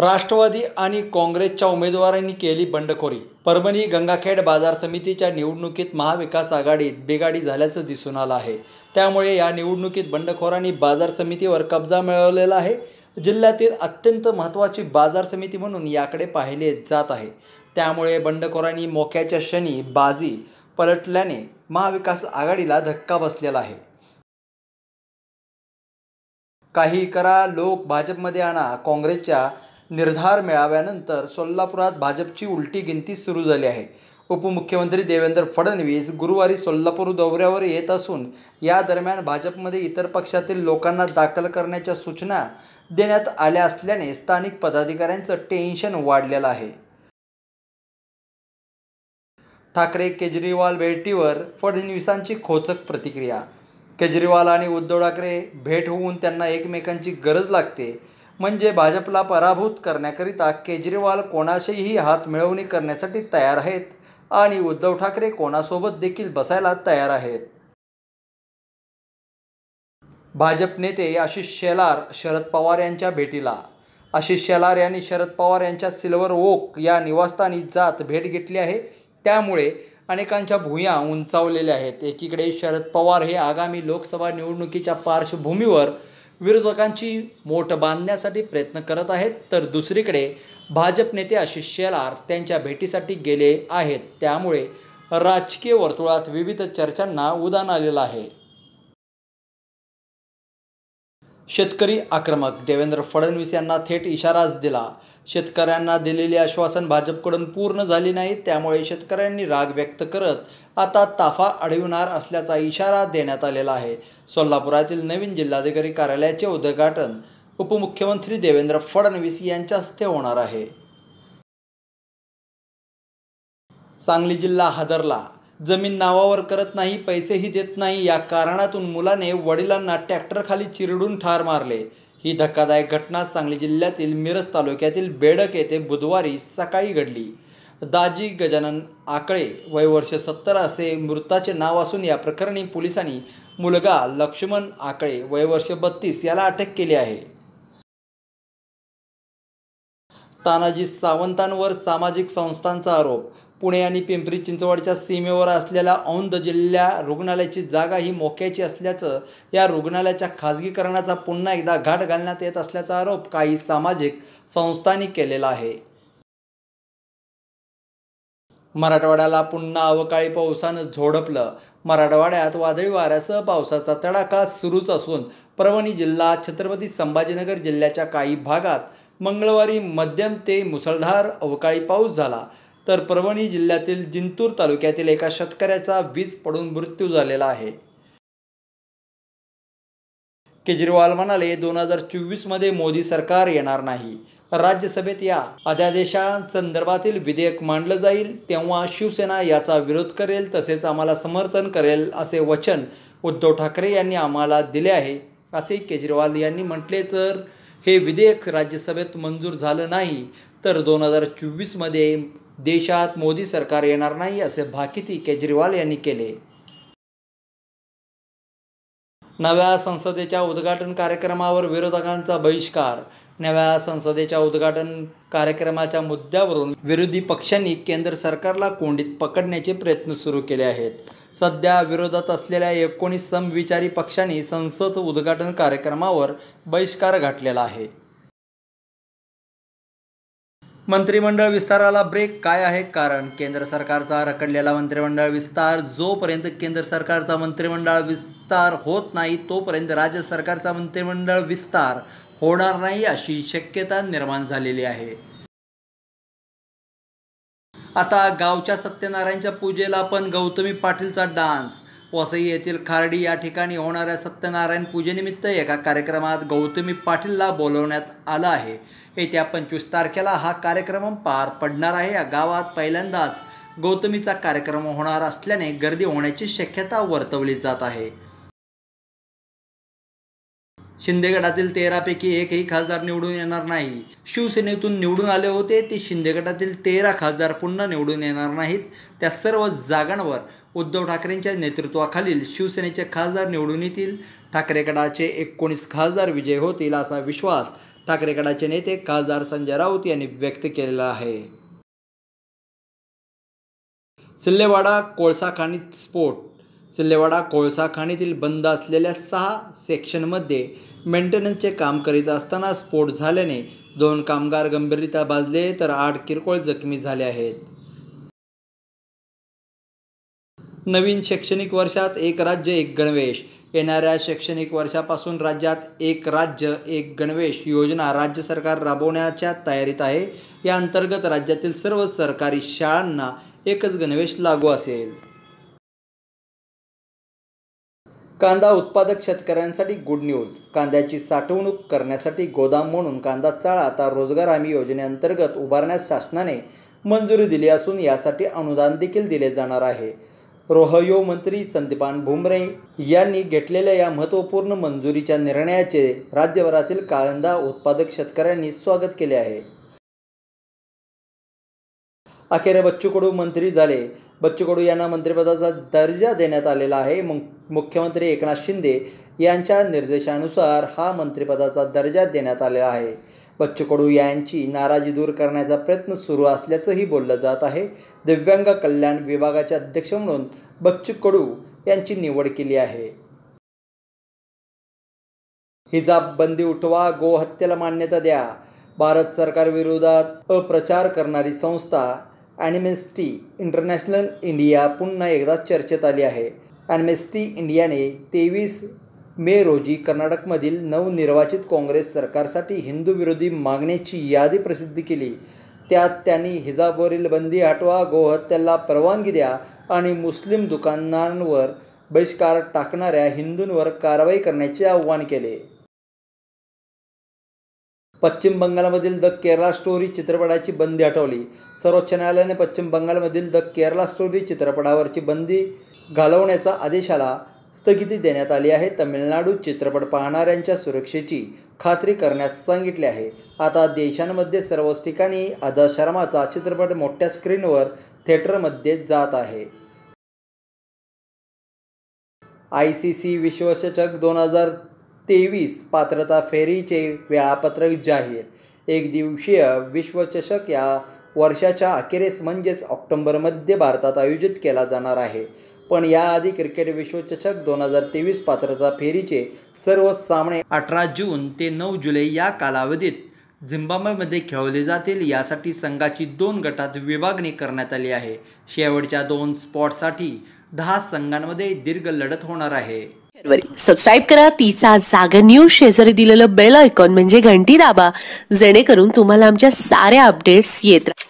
राष्ट्रवादी आणि काँग्रेसच्या उमेदवारांनी केली बंडखोरी परभणी गंगाखेड बाजार समितीच्या निवडणुकीत महाविकास आघाडीत बेगाडी झाल्याचं दिसून आलं आहे त्यामुळे या निवडणुकीत बंडखोरांनी बाजार समितीवर कब्जा मिळवलेला आहे जिल्ह्यातील अत्यंत महत्त्वाची बाजार समिती म्हणून याकडे पाहिले जात आहे त्यामुळे बंडखोरांनी मोक्याच्या शनी बाजी पलटल्याने महाविकास आघाडीला धक्का बसलेला आहे काही करा लोक भाजपमध्ये आणा काँग्रेसच्या निर्धार मिळाव्यानंतर सोलापुरात भाजपची उलटी गिनती सुरू झाली आहे उपमुख्यमंत्री देवेंद्र फडणवीस गुरुवारी सोलापूर दौऱ्यावर येत असून या दरम्यान भाजपमध्ये इतर पक्षातील लोकांना दाखल करण्याच्या सूचना देण्यात आल्या असल्याने स्थानिक पदाधिकाऱ्यांचं टेन्शन वाढलेलं आहे ठाकरे केजरीवाल भेटीवर फडणवीसांची खोचक प्रतिक्रिया केजरीवाल आणि उद्धव ठाकरे भेट होऊन त्यांना एकमेकांची गरज लागते म्हणजे भाजपला पराभूत करण्याकरिता केजरीवाल कोणाशीही हात मिळवणी करण्यासाठी तयार आहेत आणि उद्धव ठाकरे कोणासोबत देखील बसायला तयार आहेत भाजप नेते आशिष शेलार शरद पवार यांच्या भेटीला आशिष शेलार यांनी शरद पवार यांच्या सिल्वर ओक या निवासस्थानी जात भेट घेतली आहे त्यामुळे अनेकांच्या भुया उंचावलेल्या आहेत एकीकडे शरद पवार हे आगामी लोकसभा निवडणुकीच्या पार्श्वभूमीवर विरोधकांची मोठ बांधण्यासाठी प्रयत्न करत आहेत तर दुसरीकडे भाजप नेते आशिष शेलार त्यांच्या भेटीसाठी गेले आहेत त्यामुळे राजकीय वर्तुळात विविध चर्चांना उदान आलेलं आहे शेतकरी आक्रमक देवेंद्र फडणवीस यांना थेट इशाराच दिला शेतकऱ्यांना दिलेली आश्वासन भाजपकडून पूर्ण झाली नाही त्यामुळे शेतकऱ्यांनी राग व्यक्त करत आता ताफा अडविणार असल्याचा इशारा देण्यात आलेला आहे सोलापुरातील नवीन जिल्हाधिकारी कार्यालयाचे उद्घाटन उपमुख्यमंत्री देवेंद्र फडणवीस यांच्या हस्ते होणार आहे सांगली जिल्हा हादरला जमीन नावावर करत नाही पैसेही देत नाही या कारणातून मुलाने वडिलांना ट्रॅक्टरखाली चिरडून ठार मारले ही धक्कादायक घटना सांगली जिल्ह्यातील मिरज तालुक्यातील बेडक येथे बुधवारी सकाळी घडली दाजी गजानन आकळे वय वर्ष सत्तर असे मृताचे नाव असून या प्रकरणी पोलिसांनी मुलगा लक्ष्मण आकळे वय वर्ष बत्तीस याला अटक केली आहे तानाजी सावंतांवर सामाजिक संस्थांचा आरोप पुणे आणि पिंपरी चिंचवडच्या सीमेवर असलेल्या औंध जिल्हा रुग्णालयाची जागा ही मोक्याची असल्याचं या रुग्णालयाच्या खाजगीकरणाचा पुन्हा एकदा घाट घालण्यात येत असल्याचा आरोप काही सामाजिक संस्थांनी केलेला आहे मराठवाड्याला पुन्हा अवकाळी पावसानं झोडपलं मराठवाड्यात वादळी वाऱ्यासह पावसाचा तडाखा सुरूच असून परभणी जिल्हा छत्रपती संभाजीनगर जिल्ह्याच्या काही भागात मंगळवारी मध्यम ते मुसळधार अवकाळी पाऊस झाला तर परभणी जिल्ह्यातील जिंतूर तालुक्यातील एका शेतकऱ्याचा वीज पडून मृत्यू झालेला आहे केजरीवाल म्हणाले दोन हजार चोवीसमध्ये मोदी सरकार येणार नाही राज्यसभेत या अध्यादेशांसंदर्भातील विधेयक मांडलं जाईल तेव्हा शिवसेना याचा विरोध करेल तसेच आम्हाला समर्थन करेल असे वचन उद्धव ठाकरे यांनी आम्हाला दिले आहे असे केजरीवाल यांनी म्हटले तर हे विधेयक राज्यसभेत मंजूर झालं नाही तर दोन हजार चोवीसमध्ये देशात मोदी सरकार येणार नाही असे भाकिती केजरीवाल यांनी केले नव्या संसदेच्या उद्घाटन कार्यक्रमावर विरोधकांचा बहिष्कार नव्या संसदेच्या उद्घाटन कार्यक्रमाच्या मुद्द्यावरून विरोधी पक्षांनी केंद्र सरकारला कोंडीत पकडण्याचे प्रयत्न सुरू केले आहेत सध्या विरोधात असलेल्या एकोणीस समविचारी पक्षांनी संसद उद्घाटन कार्यक्रमावर बहिष्कार घातलेला आहे मंत्रिमंडळ विस्ताराला ब्रेक काय आहे कारण केंद्र सरकारचा रखडलेला मंत्रिमंडळ विस्तार जोपर्यंत केंद्र सरकारचा मंत्रिमंडळ विस्तार होत नाही तोपर्यंत राज्य सरकारचा मंत्रिमंडळ विस्तार होणार नाही अशी शक्यता निर्माण झालेली आहे आता गावच्या सत्यनारायणच्या पूजेला पण गौतमी पाटीलचा डान्स वसई येथील खारडी या ठिकाणी होणाऱ्या सत्यनारायण पूजेनिमित्त एका कार्यक्रमात गौतमी पाटीलला बोलवण्यात आलं आहे येत्या पंचवीस तारखेला हा कार्यक्रम पार पडणार आहे या गावात पहिल्यांदाच गौतमीचा कार्यक्रम होणार असल्याने गर्दी होण्याची शक्यता वर्तवली जात आहे शिंदेगडातील तेरापैकी एकही खासदार निवडून येणार नाही शिवसेनेतून निवडून आले होते ते शिंदेगडातील तेरा खासदार पुन्हा निवडून येणार नाहीत त्या सर्व जागांवर उद्धव ठाकरेंच्या नेतृत्वाखालील शिवसेनेचे खासदार निवडून येतील ठाकरेगडाचे एकोणीस खासदार विजय होतील असा विश्वास ठाकरेगडाचे नेते खासदार संजय राऊत यांनी व्यक्त केलेला आहे सिल्लेवाडा कोळसा खाणी स्फोट सिल्लेवाडा कोळसा खाणीतील बंद असलेल्या सहा सेक्शनमध्ये मेंटेनन्सचे काम करीत असताना स्फोट झाल्याने दोन कामगार गंभीररित्या बाजले तर आठ किरकोळ जखमी झाले आहेत नवीन शैक्षणिक वर्षात एक राज्य एक गणवेश येणाऱ्या शैक्षणिक वर्षापासून राज्यात एक राज्य एक गणवेश योजना राज्य सरकार राबवण्याच्या तयारीत आहे या अंतर्गत राज्यातील सर्व सरकारी शाळांना एकच गणवेश लागू असेल कांदा उत्पादक शेतकऱ्यांसाठी गुड न्यूज कांद्याची साठवणूक करण्यासाठी गोदाम म्हणून कांदा चाळ आता रोजगार हमी योजनेअंतर्गत उभारण्यास शासनाने मंजुरी दिली असून यासाठी अनुदान देखील दिले जाणार आहे रोहयो मंत्री संदीपान भुमरे यांनी घेतलेल्या या महत्त्वपूर्ण मंजुरीच्या निर्णयाचे राज्यभरातील कांदा उत्पादक शेतकऱ्यांनी स्वागत केले आहे अखेर बच्चू कडू मंत्री झाले बच्चू कडू यांना मंत्रिपदाचा दर्जा देण्यात आलेला आहे मुख्यमंत्री एकनाथ शिंदे यांच्या निर्देशानुसार हा मंत्रिपदाचा दर्जा देण्यात आलेला आहे बच्चू कडू यांची नाराजी दूर करण्याचा प्रयत्न सुरू असल्याचंही बोललं जात आहे दिव्यांग कल्याण विभागाचे अध्यक्ष म्हणून बच्चू कडू यांची निवड केली आहे हिजाब बंदी उठवा गोहत्येला मान्यता द्या भारत सरकारविरोधात अप्रचार करणारी संस्था ॲनिमेस्टी इंटरनॅशनल इंडिया पुन्हा एकदा चर्चेत आली आहे ॲनिमेस्टी इंडियाने तेवीस मे रोजी कर्नाटकमधील नवनिर्वाचित काँग्रेस सरकारसाठी हिंदूविरोधी मागण्याची यादी प्रसिद्ध केली त्यात त्यांनी हिजाबवरील बंदी हटवा गोहत्याला परवानगी द्या आणि मुस्लिम दुकानांवर बहिष्कार टाकणाऱ्या हिंदूंवर कारवाई करण्याचे आवाहन केले पश्चिम बंगालमधील द केरला स्टोरी चित्रपटाची बंदी हटवली सर्वोच्च न्यायालयाने पश्चिम बंगालमधील द केरला स्टोरी चित्रपटावरची बंदी घालवण्याचा आदेशाला स्थगिती देण्यात आली आहे तमिळनाडू चित्रपट पाहणाऱ्यांच्या सुरक्षेची खात्री करण्यास सांगितले आहे आता देशांमध्ये सर्वच ठिकाणी अदा शर्माचा चित्रपट मोठ्या स्क्रीनवर थिएटरमध्ये जात आहे आय सी सी विश्वचषक दोन हजार तेवीस पात्रता फेरीचे वेळापत्रक जाहीर एक दिवसीय विश्वचषक या वर्षाच्या अखेरीस म्हणजेच ऑक्टोंबरमध्ये भारतात आयोजित केला जाणार आहे पण याआधी क्रिकेट विश्वचषक दोन हजार तेवीस पात्रता फेरीचे सर्व सामने अठरा जून ते नऊ जुलै या कालावधीत झिम्बाब्वेमध्ये खेळवले जातील यासाठी संघाची दोन गटात विभागणी करण्यात आली आहे शेवटच्या दोन स्पॉटसाठी दहा संघांमध्ये दीर्घ लढत होणार आहे सबस्क्राईब करा तिचा जागर न्यूज शेजारी दिलेलं बेल आयकॉन म्हणजे घंटी दाबा जेणेकरून तुम्हाला आमच्या साऱ्या अपडेट्स येत